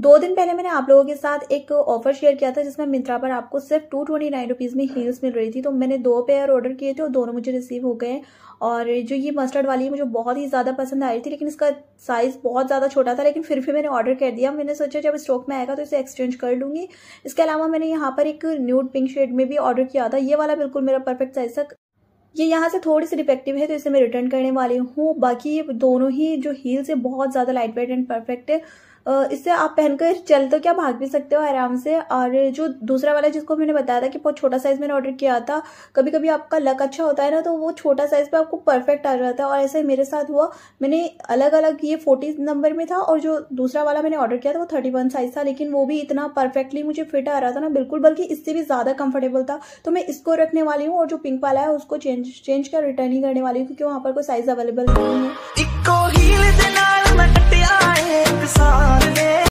दो दिन पहले मैंने आप लोगों के साथ एक ऑफर शेयर किया था जिसमें मिंत्रा पर आपको सिर्फ टू ट्वेंटी नाइन रुपीज़ में हील्स मिल रही थी तो मैंने दो पेयर ऑर्डर किए थे और दोनों मुझे रिसीव हो गए और जो ये मस्टर्ड वाली है मुझे बहुत ही ज़्यादा पसंद आ रही थी लेकिन इसका साइज़ बहुत ज़्यादा छोटा था लेकिन फिर भी मैंने ऑर्डर कर दिया मैंने सोचा जब स्टॉक में आएगा तो इसे एक्सचेंज कर लूँगी इसके अलावा मैंने यहाँ पर एक न्यूड पिंक शेड में भी ऑर्डर किया था ये वाला बिल्कुल मेरा परफेक्ट साइज़ था ये यहाँ से थोड़ी सी डिफेक्टिव है तो इसे मैं रिटर्न करने वाली हूँ बाकी ये दोनों ही जो हील्स है बहुत ज़्यादा लाइट वेट एंड परफेक्ट है इससे आप पहनकर चल तो क्या भाग भी सकते हो आराम से और जो दूसरा वाला जिसको मैंने बताया था कि बहुत छोटा साइज़ मैंने ऑर्डर किया था कभी कभी आपका लक अच्छा होता है ना तो वो छोटा साइज़ पे आपको परफेक्ट आ जाता है और ऐसा मेरे साथ हुआ मैंने अलग अलग ये फोर्टी नंबर में था और जो दूसरा वाला मैंने ऑर्डर किया था वो थर्टी वन साइज़ था लेकिन वो भी इतना परफेक्टली मुझे फिट आ रहा था ना बिल्कुल बल्कि इससे भी ज़्यादा कंफर्टेबल था तो मैं इसको रखने वाली हूँ और जो पिंक वाला है उसको चेंज चेंज कर रिटर्न ही करने वाली हूँ क्योंकि वहाँ पर कोई साइज़ अवेलेबल नहीं है